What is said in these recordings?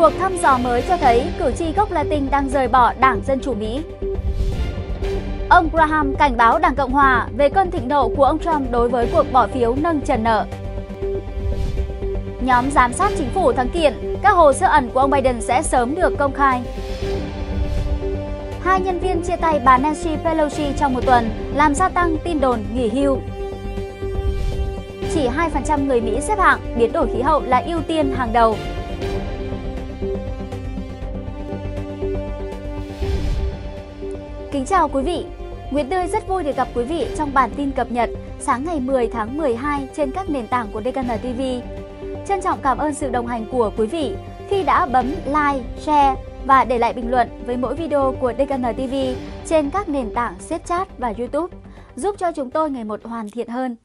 Cuộc thăm dò mới cho thấy cử tri gốc Latin đang rời bỏ Đảng Dân Chủ Mỹ. Ông Graham cảnh báo Đảng Cộng Hòa về cơn thịnh nộ của ông Trump đối với cuộc bỏ phiếu nâng trần nợ. Nhóm giám sát chính phủ thắng kiện, các hồ sơ ẩn của ông Biden sẽ sớm được công khai. Hai nhân viên chia tay bà Nancy Pelosi trong một tuần, làm gia tăng tin đồn nghỉ hưu. Chỉ 2% người Mỹ xếp hạng biến đổi khí hậu là ưu tiên hàng đầu Kính chào quý vị. Nguyễn Tươi rất vui được gặp quý vị trong bản tin cập nhật sáng ngày 10 tháng 12 trên các nền tảng của DKN TV. Trân trọng cảm ơn sự đồng hành của quý vị khi đã bấm like, share và để lại bình luận với mỗi video của DKN TV trên các nền tảng Snapchat và YouTube, giúp cho chúng tôi ngày một hoàn thiện hơn.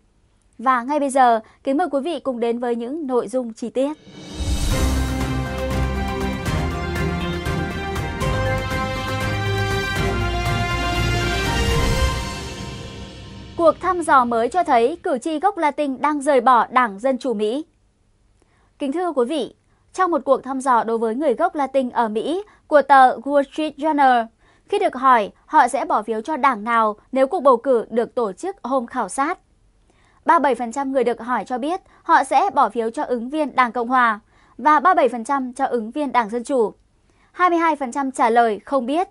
Và ngay bây giờ, kính mời quý vị cùng đến với những nội dung chi tiết. Cuộc thăm dò mới cho thấy cử tri gốc Latin đang rời bỏ Đảng Dân Chủ Mỹ. Kính thưa quý vị, trong một cuộc thăm dò đối với người gốc Latin ở Mỹ của tờ Wall Street Journal, khi được hỏi họ sẽ bỏ phiếu cho đảng nào nếu cuộc bầu cử được tổ chức hôm khảo sát. 37% người được hỏi cho biết họ sẽ bỏ phiếu cho ứng viên Đảng Cộng Hòa và 37% cho ứng viên Đảng Dân Chủ. 22% trả lời không biết.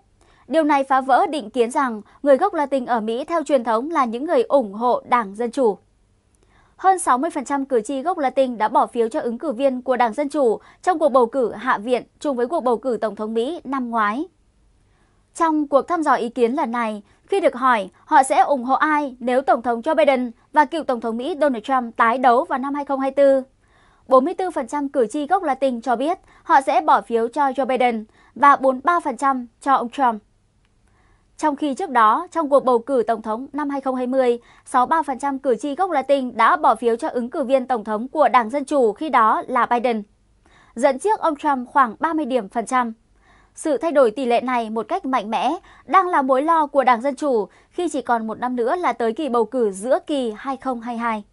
Điều này phá vỡ định kiến rằng người gốc Latin ở Mỹ theo truyền thống là những người ủng hộ Đảng Dân Chủ. Hơn 60% cử tri gốc Latin đã bỏ phiếu cho ứng cử viên của Đảng Dân Chủ trong cuộc bầu cử Hạ viện chung với cuộc bầu cử Tổng thống Mỹ năm ngoái. Trong cuộc thăm dò ý kiến lần này, khi được hỏi họ sẽ ủng hộ ai nếu Tổng thống Joe Biden và cựu Tổng thống Mỹ Donald Trump tái đấu vào năm 2024, 44% cử tri gốc Latin cho biết họ sẽ bỏ phiếu cho Joe Biden và 43% cho ông Trump. Trong khi trước đó, trong cuộc bầu cử tổng thống năm 2020, 63% cử tri gốc Latin đã bỏ phiếu cho ứng cử viên tổng thống của Đảng Dân Chủ khi đó là Biden, dẫn trước ông Trump khoảng 30 điểm phần trăm. Sự thay đổi tỷ lệ này một cách mạnh mẽ đang là mối lo của Đảng Dân Chủ khi chỉ còn một năm nữa là tới kỳ bầu cử giữa kỳ 2022.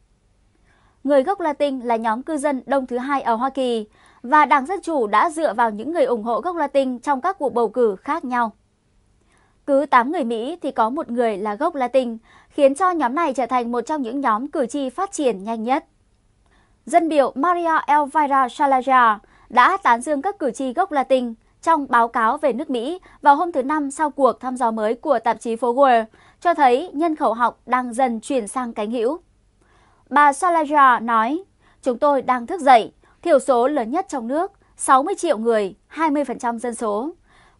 Người gốc Latin là nhóm cư dân đông thứ hai ở Hoa Kỳ và Đảng Dân Chủ đã dựa vào những người ủng hộ gốc Latin trong các cuộc bầu cử khác nhau cứ 8 người Mỹ thì có một người là gốc Latin, khiến cho nhóm này trở thành một trong những nhóm cử tri phát triển nhanh nhất. Dân biểu Maria Elvira Salazar đã tán dương các cử tri gốc Latin trong báo cáo về nước Mỹ vào hôm thứ Năm sau cuộc thăm dò mới của tạp chí Phố World, cho thấy nhân khẩu học đang dần chuyển sang cánh hữu. Bà Salazar nói, chúng tôi đang thức dậy, thiểu số lớn nhất trong nước, 60 triệu người, 20% dân số.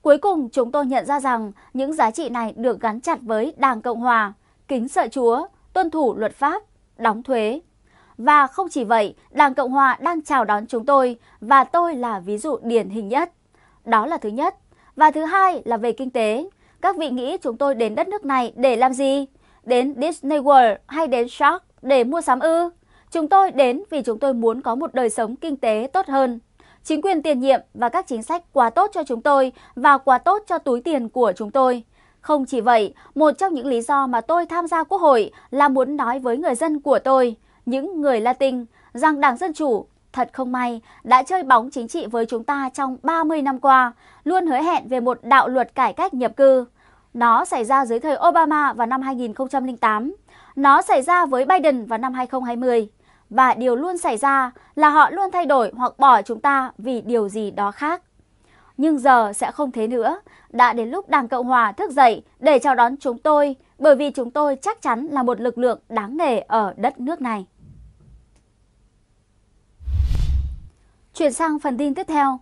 Cuối cùng chúng tôi nhận ra rằng những giá trị này được gắn chặt với Đảng Cộng Hòa, kính sợ Chúa, tuân thủ luật pháp, đóng thuế. Và không chỉ vậy, Đảng Cộng Hòa đang chào đón chúng tôi và tôi là ví dụ điển hình nhất. Đó là thứ nhất. Và thứ hai là về kinh tế. Các vị nghĩ chúng tôi đến đất nước này để làm gì? Đến Disney World hay đến Shark để mua sắm ư? Chúng tôi đến vì chúng tôi muốn có một đời sống kinh tế tốt hơn. Chính quyền tiền nhiệm và các chính sách quá tốt cho chúng tôi và quá tốt cho túi tiền của chúng tôi. Không chỉ vậy, một trong những lý do mà tôi tham gia quốc hội là muốn nói với người dân của tôi, những người Latin, rằng Đảng Dân Chủ thật không may đã chơi bóng chính trị với chúng ta trong 30 năm qua, luôn hứa hẹn về một đạo luật cải cách nhập cư. Nó xảy ra dưới thời Obama vào năm 2008. Nó xảy ra với Biden vào năm 2020 và điều luôn xảy ra là họ luôn thay đổi hoặc bỏ chúng ta vì điều gì đó khác. Nhưng giờ sẽ không thế nữa, đã đến lúc Đảng Cộng Hòa thức dậy để chào đón chúng tôi bởi vì chúng tôi chắc chắn là một lực lượng đáng nể ở đất nước này. Chuyển sang phần tin tiếp theo.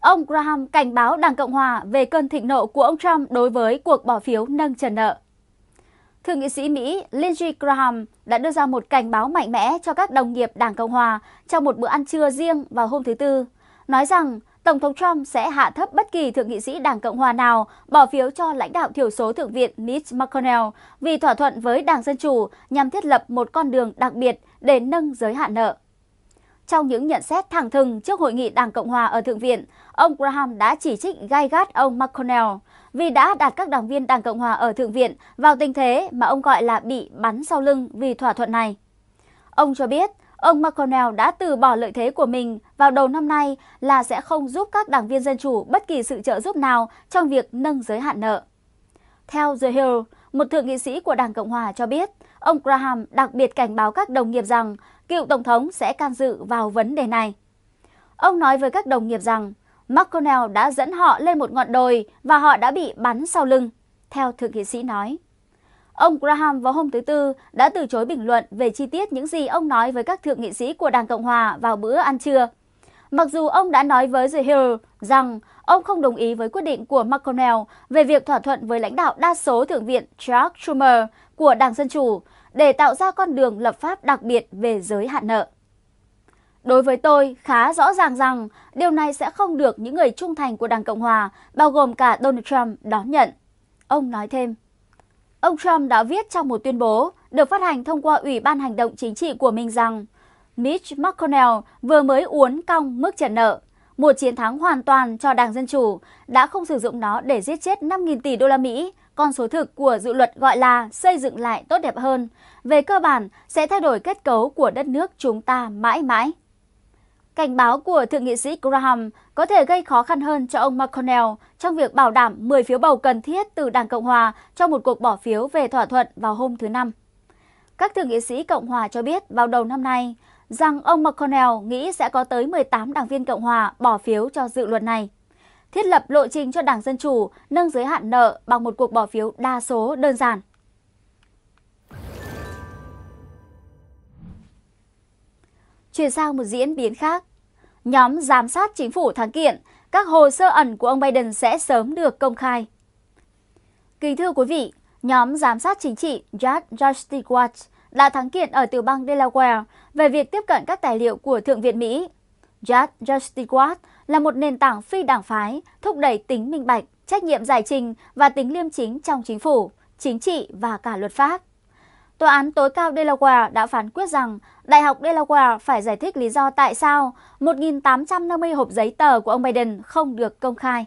Ông Graham cảnh báo Đảng Cộng Hòa về cơn thịnh nộ của ông Trump đối với cuộc bỏ phiếu nâng trần nợ. Thượng nghị sĩ Mỹ Lindsey Graham đã đưa ra một cảnh báo mạnh mẽ cho các đồng nghiệp Đảng Cộng Hòa trong một bữa ăn trưa riêng vào hôm thứ Tư, nói rằng Tổng thống Trump sẽ hạ thấp bất kỳ thượng nghị sĩ Đảng Cộng Hòa nào bỏ phiếu cho lãnh đạo thiểu số Thượng viện Mitch McConnell vì thỏa thuận với Đảng Dân Chủ nhằm thiết lập một con đường đặc biệt để nâng giới hạn nợ. Trong những nhận xét thẳng thừng trước hội nghị Đảng Cộng Hòa ở Thượng viện, ông Graham đã chỉ trích gai gắt ông McConnell – vì đã đặt các đảng viên Đảng Cộng Hòa ở Thượng viện vào tình thế mà ông gọi là bị bắn sau lưng vì thỏa thuận này. Ông cho biết, ông McConnell đã từ bỏ lợi thế của mình vào đầu năm nay là sẽ không giúp các đảng viên Dân Chủ bất kỳ sự trợ giúp nào trong việc nâng giới hạn nợ. Theo The Hill, một thượng nghị sĩ của Đảng Cộng Hòa cho biết, ông Graham đặc biệt cảnh báo các đồng nghiệp rằng cựu Tổng thống sẽ can dự vào vấn đề này. Ông nói với các đồng nghiệp rằng McConnell đã dẫn họ lên một ngọn đồi và họ đã bị bắn sau lưng, theo thượng nghị sĩ nói. Ông Graham vào hôm thứ Tư đã từ chối bình luận về chi tiết những gì ông nói với các thượng nghị sĩ của Đảng Cộng Hòa vào bữa ăn trưa. Mặc dù ông đã nói với The Hill rằng ông không đồng ý với quyết định của McConnell về việc thỏa thuận với lãnh đạo đa số Thượng viện Chuck Schumer của Đảng Dân Chủ để tạo ra con đường lập pháp đặc biệt về giới hạn nợ. Đối với tôi, khá rõ ràng rằng điều này sẽ không được những người trung thành của Đảng Cộng Hòa, bao gồm cả Donald Trump, đón nhận. Ông nói thêm. Ông Trump đã viết trong một tuyên bố được phát hành thông qua Ủy ban Hành động Chính trị của mình rằng Mitch McConnell vừa mới uốn cong mức trần nợ. Một chiến thắng hoàn toàn cho Đảng Dân Chủ đã không sử dụng nó để giết chết 5.000 tỷ đô la Mỹ, con số thực của dự luật gọi là xây dựng lại tốt đẹp hơn. Về cơ bản, sẽ thay đổi kết cấu của đất nước chúng ta mãi mãi. Cảnh báo của thượng nghị sĩ Graham có thể gây khó khăn hơn cho ông McConnell trong việc bảo đảm 10 phiếu bầu cần thiết từ Đảng Cộng Hòa trong một cuộc bỏ phiếu về thỏa thuận vào hôm thứ Năm. Các thượng nghị sĩ Cộng Hòa cho biết vào đầu năm nay rằng ông McConnell nghĩ sẽ có tới 18 đảng viên Cộng Hòa bỏ phiếu cho dự luật này. Thiết lập lộ trình cho Đảng Dân Chủ nâng giới hạn nợ bằng một cuộc bỏ phiếu đa số đơn giản. Chuyển sang một diễn biến khác, nhóm giám sát chính phủ thắng kiện, các hồ sơ ẩn của ông Biden sẽ sớm được công khai. Kính thưa quý vị, nhóm giám sát chính trị Judge Justice Watch đã thắng kiện ở tiểu bang Delaware về việc tiếp cận các tài liệu của Thượng viện Mỹ. Judge Justice Watch là một nền tảng phi đảng phái thúc đẩy tính minh bạch, trách nhiệm giải trình và tính liêm chính trong chính phủ, chính trị và cả luật pháp. Tòa án tối cao Delaware đã phán quyết rằng Đại học Delaware phải giải thích lý do tại sao 1.850 hộp giấy tờ của ông Biden không được công khai.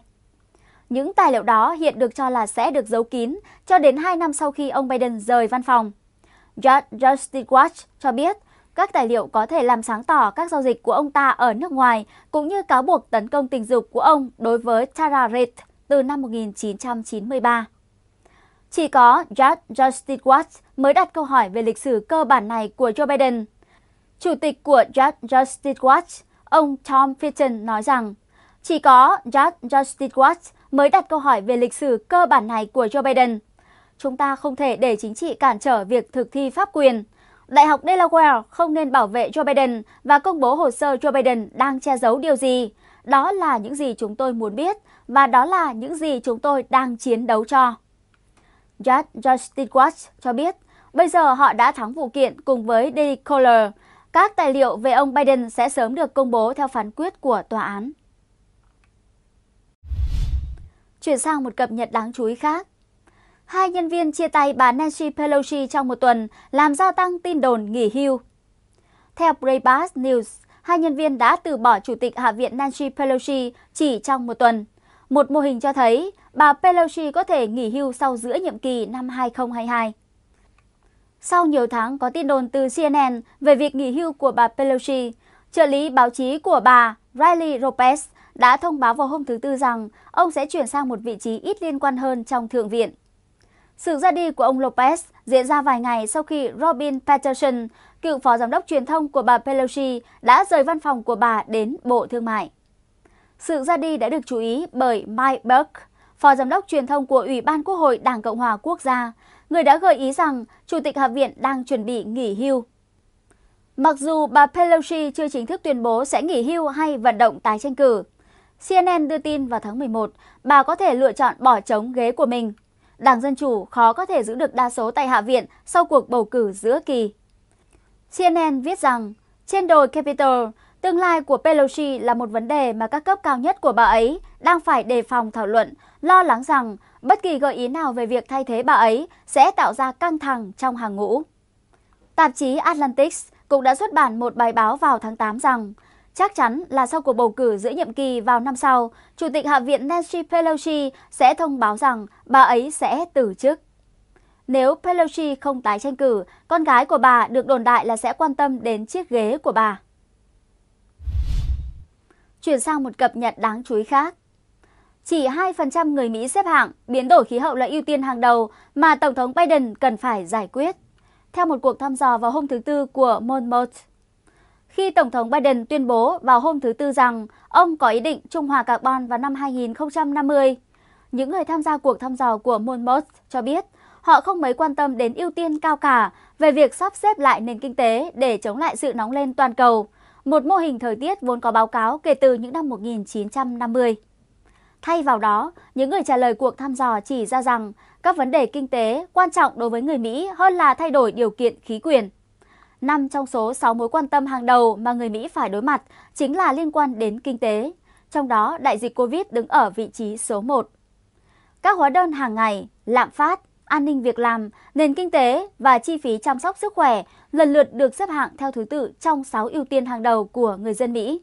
Những tài liệu đó hiện được cho là sẽ được giấu kín cho đến 2 năm sau khi ông Biden rời văn phòng. Justice Watch cho biết các tài liệu có thể làm sáng tỏ các giao dịch của ông ta ở nước ngoài cũng như cáo buộc tấn công tình dục của ông đối với Tara Reid từ năm 1993. Chỉ có Jack Justice Watts mới đặt câu hỏi về lịch sử cơ bản này của Joe Biden. Chủ tịch của Jack Justice Watts, ông Tom Fitton nói rằng chỉ có Jack Justice Watts mới đặt câu hỏi về lịch sử cơ bản này của Joe Biden. Chúng ta không thể để chính trị cản trở việc thực thi pháp quyền. Đại học Delaware không nên bảo vệ Joe Biden và công bố hồ sơ Joe Biden đang che giấu điều gì. Đó là những gì chúng tôi muốn biết và đó là những gì chúng tôi đang chiến đấu cho. Judge Justin Watts cho biết bây giờ họ đã thắng vụ kiện cùng với Diddy Kohler. Các tài liệu về ông Biden sẽ sớm được công bố theo phán quyết của tòa án. Chuyển sang một cập nhật đáng chú ý khác. Hai nhân viên chia tay bà Nancy Pelosi trong một tuần làm gia tăng tin đồn nghỉ hưu. Theo Breitbart News, hai nhân viên đã từ bỏ Chủ tịch Hạ viện Nancy Pelosi chỉ trong một tuần. Một mô hình cho thấy bà Pelosi có thể nghỉ hưu sau giữa nhiệm kỳ năm 2022. Sau nhiều tháng có tin đồn từ CNN về việc nghỉ hưu của bà Pelosi, trợ lý báo chí của bà Riley Lopez đã thông báo vào hôm thứ Tư rằng ông sẽ chuyển sang một vị trí ít liên quan hơn trong Thượng viện. Sự ra đi của ông Lopez diễn ra vài ngày sau khi Robin Patterson, cựu phó giám đốc truyền thông của bà Pelosi, đã rời văn phòng của bà đến Bộ Thương mại. Sự ra đi đã được chú ý bởi Mike Burke, Phó Giám đốc Truyền thông của Ủy ban Quốc hội Đảng Cộng hòa Quốc gia, người đã gợi ý rằng Chủ tịch Hạ viện đang chuẩn bị nghỉ hưu. Mặc dù bà Pelosi chưa chính thức tuyên bố sẽ nghỉ hưu hay vận động tái tranh cử, CNN đưa tin vào tháng 11, bà có thể lựa chọn bỏ trống ghế của mình. Đảng Dân Chủ khó có thể giữ được đa số tại Hạ viện sau cuộc bầu cử giữa kỳ. CNN viết rằng, trên đồi Capitol, Tương lai của Pelosi là một vấn đề mà các cấp cao nhất của bà ấy đang phải đề phòng thảo luận, lo lắng rằng bất kỳ gợi ý nào về việc thay thế bà ấy sẽ tạo ra căng thẳng trong hàng ngũ. Tạp chí Atlantic cũng đã xuất bản một bài báo vào tháng 8 rằng chắc chắn là sau cuộc bầu cử giữa nhiệm kỳ vào năm sau, Chủ tịch Hạ viện Nancy Pelosi sẽ thông báo rằng bà ấy sẽ từ chức. Nếu Pelosi không tái tranh cử, con gái của bà được đồn đại là sẽ quan tâm đến chiếc ghế của bà. Chuyển sang một cập nhật đáng chú ý khác. Chỉ 2% người Mỹ xếp hạng biến đổi khí hậu là ưu tiên hàng đầu mà Tổng thống Biden cần phải giải quyết, theo một cuộc thăm dò vào hôm thứ Tư của Monmouth. Khi Tổng thống Biden tuyên bố vào hôm thứ Tư rằng ông có ý định trung hòa carbon vào năm 2050, những người tham gia cuộc thăm dò của Monmouth cho biết họ không mấy quan tâm đến ưu tiên cao cả về việc sắp xếp lại nền kinh tế để chống lại sự nóng lên toàn cầu, một mô hình thời tiết vốn có báo cáo kể từ những năm 1950. Thay vào đó, những người trả lời cuộc thăm dò chỉ ra rằng các vấn đề kinh tế quan trọng đối với người Mỹ hơn là thay đổi điều kiện khí quyển. Năm trong số 6 mối quan tâm hàng đầu mà người Mỹ phải đối mặt chính là liên quan đến kinh tế, trong đó đại dịch Covid đứng ở vị trí số 1. Các hóa đơn hàng ngày, lạm phát, an ninh việc làm, nền kinh tế và chi phí chăm sóc sức khỏe lần lượt được xếp hạng theo thứ tự trong 6 ưu tiên hàng đầu của người dân Mỹ.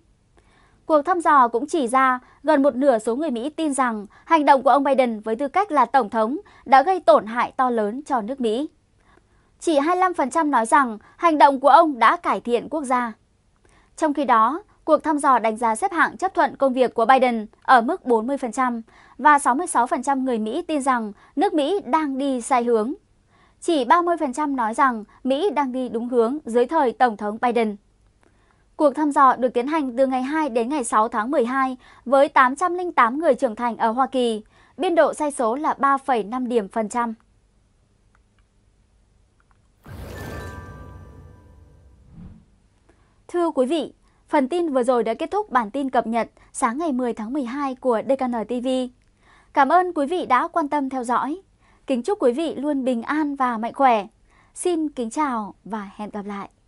Cuộc thăm dò cũng chỉ ra gần một nửa số người Mỹ tin rằng hành động của ông Biden với tư cách là Tổng thống đã gây tổn hại to lớn cho nước Mỹ. Chỉ 25% nói rằng hành động của ông đã cải thiện quốc gia. Trong khi đó, cuộc thăm dò đánh giá xếp hạng chấp thuận công việc của Biden ở mức 40% và 66% người Mỹ tin rằng nước Mỹ đang đi sai hướng. Chỉ 30% nói rằng Mỹ đang đi đúng hướng dưới thời Tổng thống Biden. Cuộc thăm dò được tiến hành từ ngày 2 đến ngày 6 tháng 12 với 808 người trưởng thành ở Hoa Kỳ, biên độ sai số là 3,5 điểm phần trăm. Thưa quý vị, Phần tin vừa rồi đã kết thúc bản tin cập nhật sáng ngày 10 tháng 12 của DKN TV. Cảm ơn quý vị đã quan tâm theo dõi. Kính chúc quý vị luôn bình an và mạnh khỏe. Xin kính chào và hẹn gặp lại.